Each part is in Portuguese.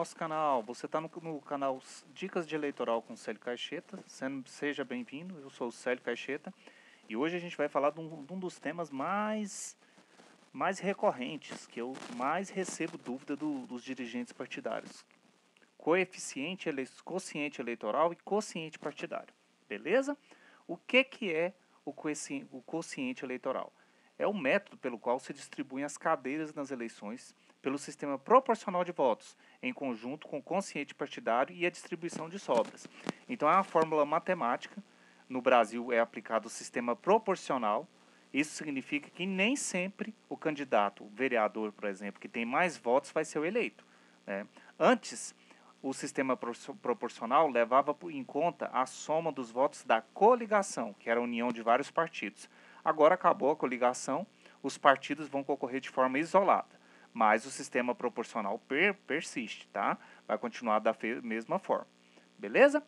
nosso canal. Você está no, no, canal Dicas de Eleitoral com Célio Caixeta. Seja bem-vindo, eu sou o Célio Caixeta. E hoje a gente vai falar de um, de um dos temas mais, mais recorrentes, que eu mais recebo dúvida do, dos dirigentes partidários. Coeficiente, ele, quociente eleitoral e quociente partidário. Beleza? O que, que é o coeficiente o quociente eleitoral? É o método pelo qual se distribuem as cadeiras nas eleições pelo sistema proporcional de votos, em conjunto com o consciente partidário e a distribuição de sobras. Então, é uma fórmula matemática. No Brasil é aplicado o sistema proporcional. Isso significa que nem sempre o candidato, o vereador, por exemplo, que tem mais votos, vai ser o eleito. Né? Antes, o sistema proporcional levava em conta a soma dos votos da coligação, que era a união de vários partidos. Agora acabou a coligação, os partidos vão concorrer de forma isolada mas o sistema proporcional per persiste, tá? Vai continuar da mesma forma, beleza?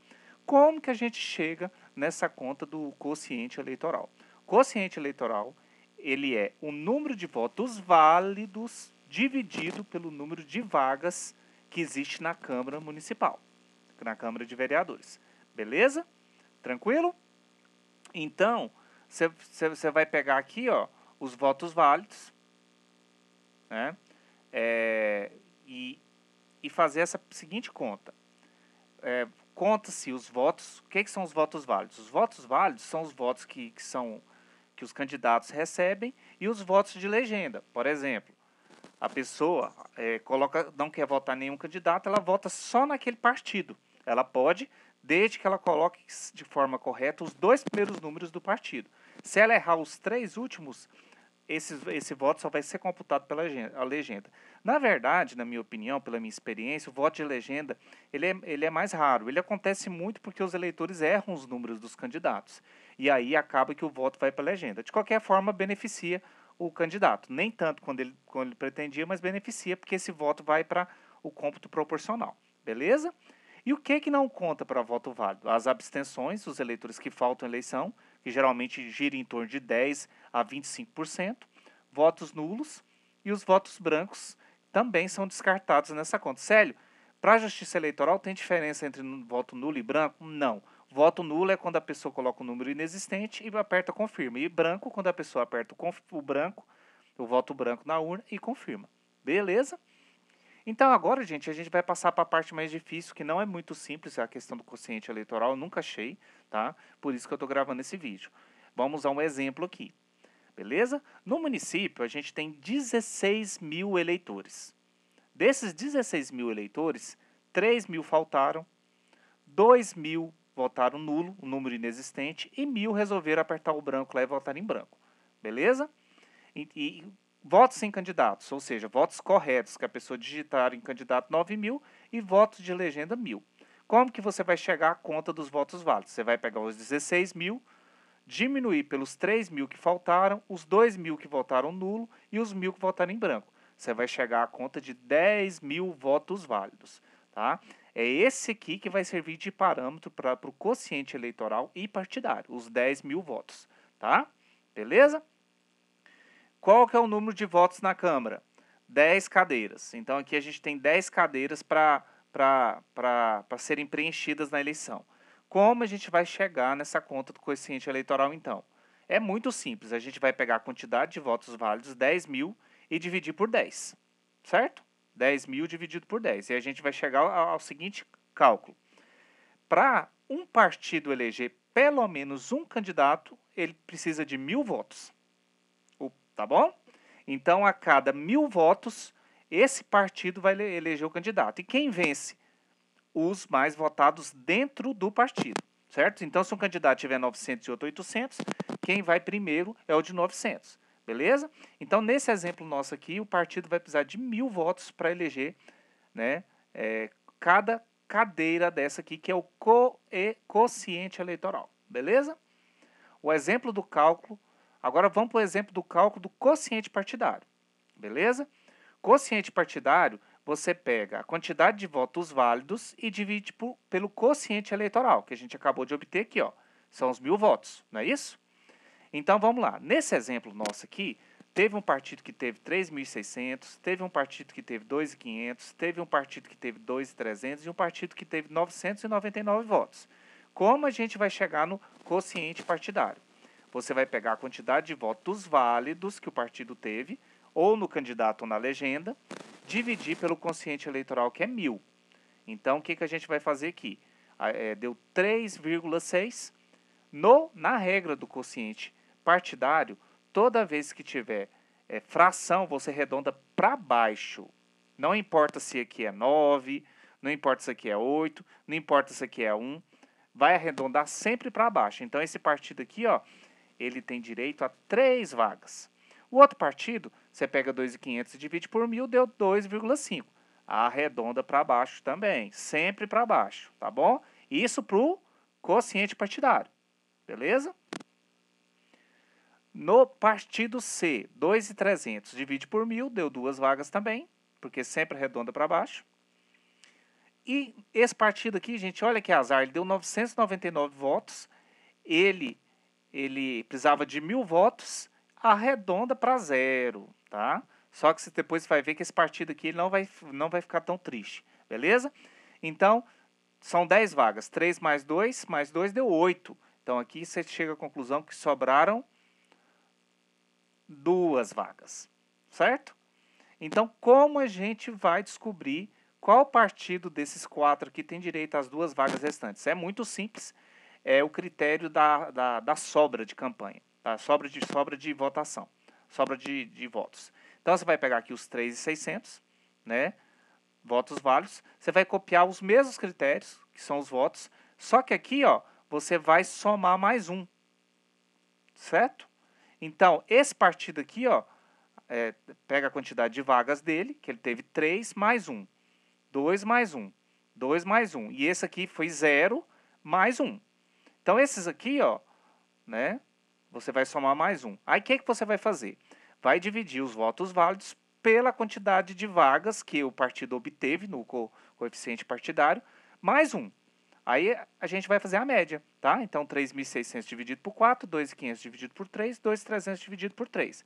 Como que a gente chega nessa conta do quociente eleitoral? Quociente eleitoral, ele é o número de votos válidos dividido pelo número de vagas que existe na Câmara Municipal, na Câmara de Vereadores, beleza? Tranquilo? Então, você vai pegar aqui, ó, os votos válidos, né? É, e, e fazer essa seguinte conta. É, Conta-se os votos. O que, é que, são os votos válidos? Os votos válidos são os votos que, que, são, que os candidatos recebem e os votos de legenda. Por exemplo, a pessoa é, coloca, não quer votar nenhum candidato, ela vota só naquele partido. Ela pode, desde que ela coloque de forma correta os dois primeiros números do partido. Se ela errar os três últimos, esse, esse voto só vai ser computado pela a legenda. Na verdade, na minha opinião, pela minha experiência, o voto de legenda ele é, ele é mais raro. Ele acontece muito porque os eleitores erram os números dos candidatos. E aí acaba que o voto vai para a legenda. De qualquer forma, beneficia o candidato. Nem tanto quando ele, quando ele pretendia, mas beneficia porque esse voto vai para o cômputo proporcional. Beleza? E o que, que não conta para voto válido? As abstenções, os eleitores que faltam eleição que geralmente gira em torno de 10 a 25%, votos nulos e os votos brancos também são descartados nessa conta. Célio, para a justiça eleitoral tem diferença entre voto nulo e branco? Não. Voto nulo é quando a pessoa coloca um número inexistente e aperta confirma. E branco, quando a pessoa aperta o, o branco, o voto branco na urna e confirma. Beleza? Então agora, gente, a gente vai passar para a parte mais difícil, que não é muito simples, é a questão do quociente eleitoral, eu nunca achei, tá? Por isso que eu estou gravando esse vídeo. Vamos a um exemplo aqui, beleza? No município, a gente tem 16 mil eleitores. Desses 16 mil eleitores, 3 mil faltaram, 2 mil votaram nulo, um número inexistente, e mil resolveram apertar o branco lá e votar em branco, beleza? E, e votos em candidatos, ou seja, votos corretos que a pessoa digitar em candidato 9 mil e votos de legenda mil. Como que você vai chegar à conta dos votos válidos? Você vai pegar os 16 mil, diminuir pelos 3 mil que faltaram, os 2 mil que votaram nulo e os mil que votaram em branco. Você vai chegar à conta de 10 mil votos válidos. Tá? É esse aqui que vai servir de parâmetro para o quociente eleitoral e partidário, os 10 mil votos. Tá? Beleza? Qual que é o número de votos na Câmara? 10 cadeiras. Então aqui a gente tem 10 cadeiras para serem preenchidas na eleição. Como a gente vai chegar nessa conta do coeficiente eleitoral então? É muito simples, a gente vai pegar a quantidade de votos válidos, 10 mil, e dividir por 10, certo? 10 mil dividido por 10. E a gente vai chegar ao, ao seguinte cálculo. Para um partido eleger pelo menos um candidato, ele precisa de mil votos tá bom? Então, a cada mil votos, esse partido vai eleger o candidato. E quem vence? Os mais votados dentro do partido, certo? Então, se um candidato tiver 900 e outro 800, quem vai primeiro é o de 900, beleza? Então, nesse exemplo nosso aqui, o partido vai precisar de mil votos para eleger né, é, cada cadeira dessa aqui, que é o co e quociente eleitoral, beleza? O exemplo do cálculo Agora vamos para o exemplo do cálculo do quociente partidário. Beleza? Quociente partidário, você pega a quantidade de votos válidos e divide por, pelo quociente eleitoral, que a gente acabou de obter aqui, ó. São os mil votos, não é isso? Então vamos lá. Nesse exemplo nosso aqui, teve um partido que teve 3.600, teve um partido que teve 2.500, teve um partido que teve 2.300 e um partido que teve 999 votos. Como a gente vai chegar no quociente partidário? Você vai pegar a quantidade de votos válidos que o partido teve, ou no candidato ou na legenda, dividir pelo consciente eleitoral, que é mil. Então, o que, que a gente vai fazer aqui? É, deu 3,6. No, na regra do consciente partidário, toda vez que tiver é, fração, você redonda para baixo. Não importa se aqui é 9, não importa se aqui é 8, não importa se aqui é 1, vai arredondar sempre para baixo. Então, esse partido aqui, ó, ele tem direito a três vagas. O outro partido, você pega 2.500 e divide por mil, deu 2,5. Arredonda para baixo também, sempre para baixo, tá bom? Isso para o quociente partidário, beleza? No partido C, 2.300 divide por mil, deu duas vagas também, porque sempre arredonda para baixo. E esse partido aqui, gente, olha que azar, ele deu 999 votos, ele ele precisava de mil votos, arredonda para zero, tá? Só que você depois vai ver que esse partido aqui não vai, não vai ficar tão triste, beleza? Então, são 10 vagas, 3 mais 2, mais 2 deu 8. Então, aqui você chega à conclusão que sobraram duas vagas, certo? Então, como a gente vai descobrir qual partido desses quatro aqui tem direito às duas vagas restantes? É muito simples, é o critério da, da, da sobra de campanha, tá? sobra, de, sobra de votação, sobra de, de votos. Então, você vai pegar aqui os 3,600, né? Votos válidos. Você vai copiar os mesmos critérios, que são os votos, só que aqui, ó, você vai somar mais um, certo? Então, esse partido aqui, ó, é, pega a quantidade de vagas dele, que ele teve 3 mais 1, 2 mais 1, 2 mais 1. E esse aqui foi 0 mais 1. Então, esses aqui, ó, né? Você vai somar mais um. Aí, o que, é que você vai fazer? Vai dividir os votos válidos pela quantidade de vagas que o partido obteve no co coeficiente partidário, mais um. Aí, a gente vai fazer a média, tá? Então, 3.600 dividido por 4, 2.500 dividido por 3, 2.300 dividido por 3.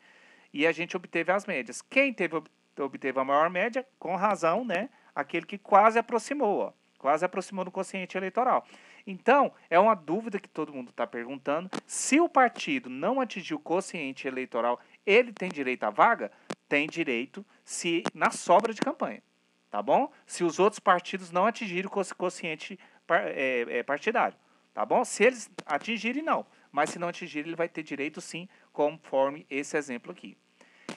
E a gente obteve as médias. Quem teve, obteve a maior média, com razão, né? Aquele que quase aproximou, ó. Quase aproximou do coeficiente eleitoral. Então, é uma dúvida que todo mundo está perguntando. Se o partido não atingiu o quociente eleitoral, ele tem direito à vaga? Tem direito se na sobra de campanha, tá bom? Se os outros partidos não atingirem o quociente é, é, partidário, tá bom? Se eles atingirem, não. Mas se não atingirem, ele vai ter direito sim, conforme esse exemplo aqui.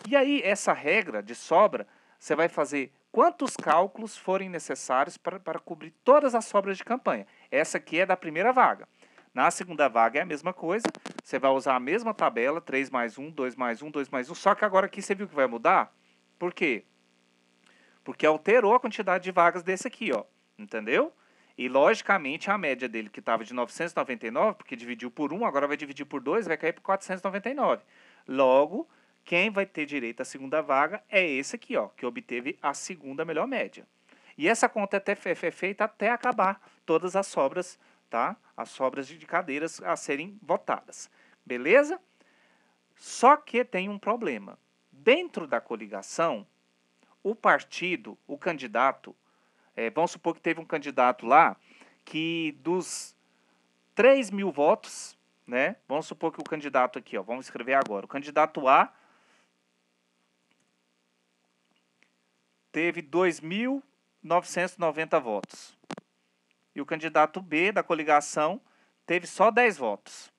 E aí, essa regra de sobra, você vai fazer quantos cálculos forem necessários para, para cobrir todas as sobras de campanha. Essa aqui é da primeira vaga. Na segunda vaga é a mesma coisa, você vai usar a mesma tabela, 3 mais 1, 2 mais 1, 2 mais 1, só que agora aqui você viu que vai mudar? Por quê? Porque alterou a quantidade de vagas desse aqui, ó, entendeu? E, logicamente, a média dele, que estava de 999, porque dividiu por 1, agora vai dividir por 2, vai cair para 499. Logo, quem vai ter direito à segunda vaga é esse aqui, ó, que obteve a segunda melhor média. E essa conta é, é, é feita até acabar todas as sobras, tá? As sobras de cadeiras a serem votadas. Beleza? Só que tem um problema. Dentro da coligação, o partido, o candidato, é, vamos supor que teve um candidato lá que dos 3 mil votos, né? Vamos supor que o candidato aqui, ó, vamos escrever agora. O candidato A teve 2.990 votos e o candidato B da coligação teve só 10 votos.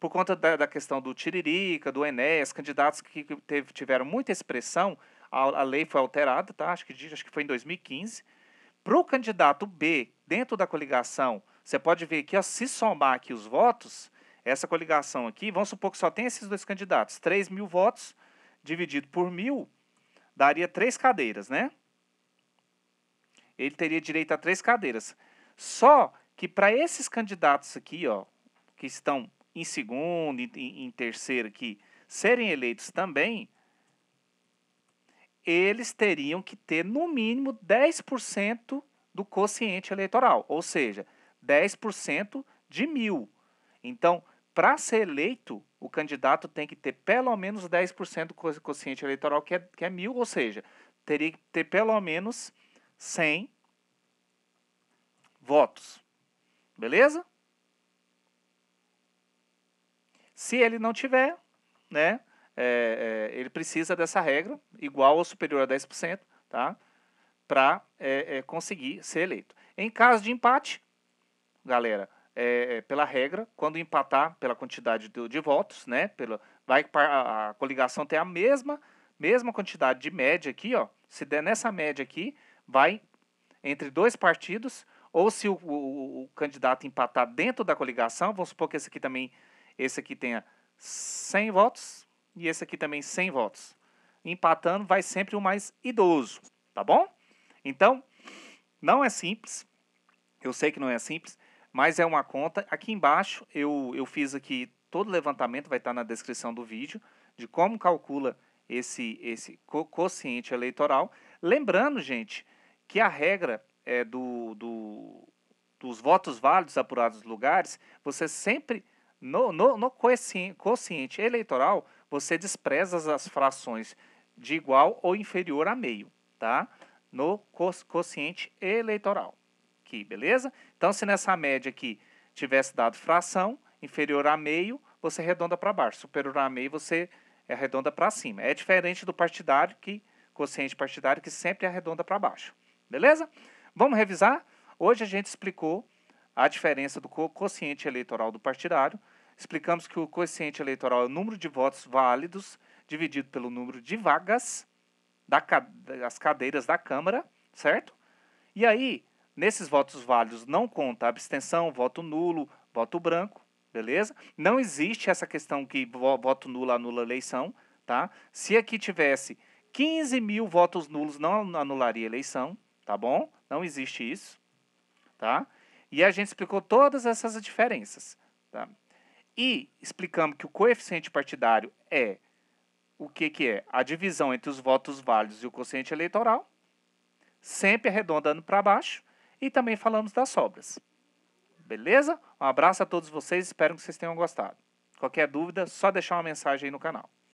Por conta da, da questão do Tiririca, do Enéas, candidatos que teve, tiveram muita expressão, a, a, lei foi alterada, tá? acho, que, acho que foi em 2015. Para o candidato B, dentro da coligação, você pode ver que se somar aqui os votos, essa coligação aqui, vamos supor que só tem esses dois candidatos, 3 mil votos dividido por mil, daria três cadeiras, né? Ele teria direito a três cadeiras. Só que para esses candidatos aqui, ó, que estão em segundo, em, em terceiro aqui, serem eleitos também, eles teriam que ter no mínimo 10% do quociente eleitoral, ou seja, 10% de mil. Então, para ser eleito, o candidato tem que ter pelo menos 10% do quociente eleitoral, que é, que é mil, ou seja, teria que ter pelo menos 100 votos. Beleza? Se ele não tiver, né, é, é, ele precisa dessa regra, igual ou superior a 10%, tá? para é, é, conseguir ser eleito. Em caso de empate, galera, é, é, pela regra, quando empatar pela quantidade de, de votos, né, pela, vai a, a coligação tem a mesma mesma quantidade de média aqui, ó. Se der nessa média aqui, vai entre dois partidos, ou se o, o, o candidato empatar dentro da coligação, vamos supor que esse aqui também, esse aqui tenha 100 votos e esse aqui também 100 votos. Empatando vai sempre o mais idoso, tá bom? Então, não é simples. Eu sei que não é simples, mas é uma conta. Aqui embaixo eu, eu fiz aqui todo o levantamento, vai estar na descrição do vídeo, de como calcula esse, esse co quociente eleitoral. Lembrando, gente, que a regra é, do, do, dos votos válidos apurados nos lugares, você sempre, no, no, no quociente eleitoral, você despreza as frações de igual ou inferior a meio, tá? No quociente eleitoral. Aqui, beleza? Então, se nessa média aqui tivesse dado fração, inferior a meio, você arredonda para baixo. Superior a meio, você é, arredonda para cima. É diferente do partidário, que quociente partidário, que sempre arredonda para baixo. Beleza? Vamos revisar? Hoje a gente explicou a diferença do quociente eleitoral do partidário. Explicamos que o quociente eleitoral é o número de votos válidos dividido pelo número de vagas das da, cadeiras da Câmara, certo? E aí, nesses votos válidos não conta abstenção, voto nulo, voto branco, beleza? Não existe essa questão que voto nulo anula eleição, tá? Se aqui tivesse 15 mil votos nulos, não anularia eleição tá bom? Não existe isso, tá? E a gente explicou todas essas diferenças, tá? E explicamos que o coeficiente partidário é o que, que é? A divisão entre os votos válidos e o quociente eleitoral, sempre arredondando para baixo, e também falamos das sobras. Beleza? Um abraço a todos vocês, espero que vocês tenham gostado. Qualquer dúvida, só deixar uma mensagem aí no canal.